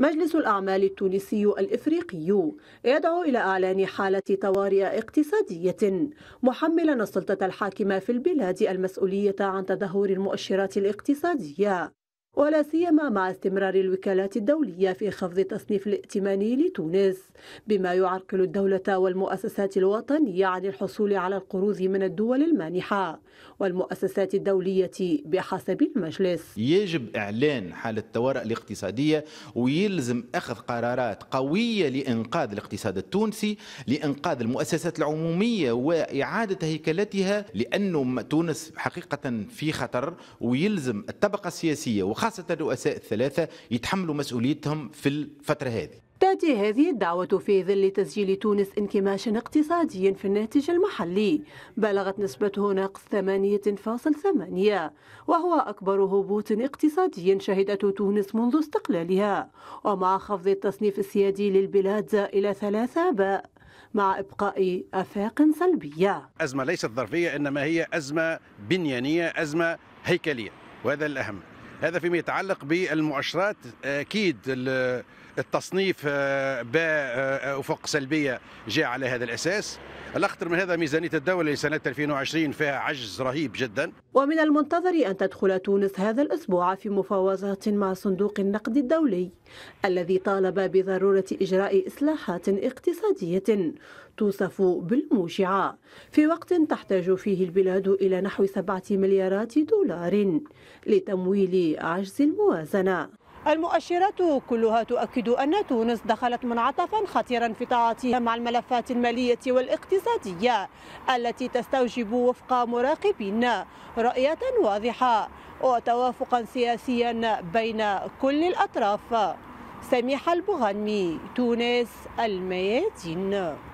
مجلس الأعمال التونسي الإفريقي يدعو إلى إعلان حالة طوارئ اقتصادية محملا السلطة الحاكمة في البلاد المسؤولية عن تدهور المؤشرات الاقتصادية ولا سيما مع استمرار الوكالات الدولية في خفض التصنيف الائتماني لتونس بما يعرقل الدولة والمؤسسات الوطنية عن الحصول على القروض من الدول المانحة والمؤسسات الدولية بحسب المجلس يجب إعلان حالة الطوارئ الاقتصادية ويلزم أخذ قرارات قوية لإنقاذ الاقتصاد التونسي لإنقاذ المؤسسات العمومية وإعادة هيكلتها لأن تونس حقيقة في خطر ويلزم الطبقة السياسية وخاصة الرؤساء الثلاثة يتحملوا مسؤوليتهم في الفترة هذه تأتي هذه الدعوة في ظل تسجيل تونس انكماش اقتصادي في الناتج المحلي بلغت نسبته ناقص 8.8 وهو أكبر هبوط اقتصادي شهدته تونس منذ استقلالها ومع خفض التصنيف السيادي للبلاد إلى ثلاثة باء مع إبقاء أفاق سلبية أزمة ليست ظرفية إنما هي أزمة بنيانية أزمة هيكلية وهذا الأهم هذا فيما يتعلق بالمؤشرات اكيد التصنيف آه، بأفق آه، آه، سلبية جاء على هذا الأساس الأخطر من هذا ميزانية الدولة لسنة 2020 فيها عجز رهيب جدا ومن المنتظر أن تدخل تونس هذا الأسبوع في مفاوضات مع صندوق النقد الدولي الذي طالب بضرورة إجراء إصلاحات اقتصادية توصف بالموجعة في وقت تحتاج فيه البلاد إلى نحو سبعة مليارات دولار لتمويل عجز الموازنة المؤشرات كلها تؤكد أن تونس دخلت منعطفا خطيرا في تعاطيها مع الملفات المالية والاقتصادية التي تستوجب وفق مراقبين رؤية واضحة وتوافقا سياسيا بين كل الأطراف سميح البغنمي تونس الميادين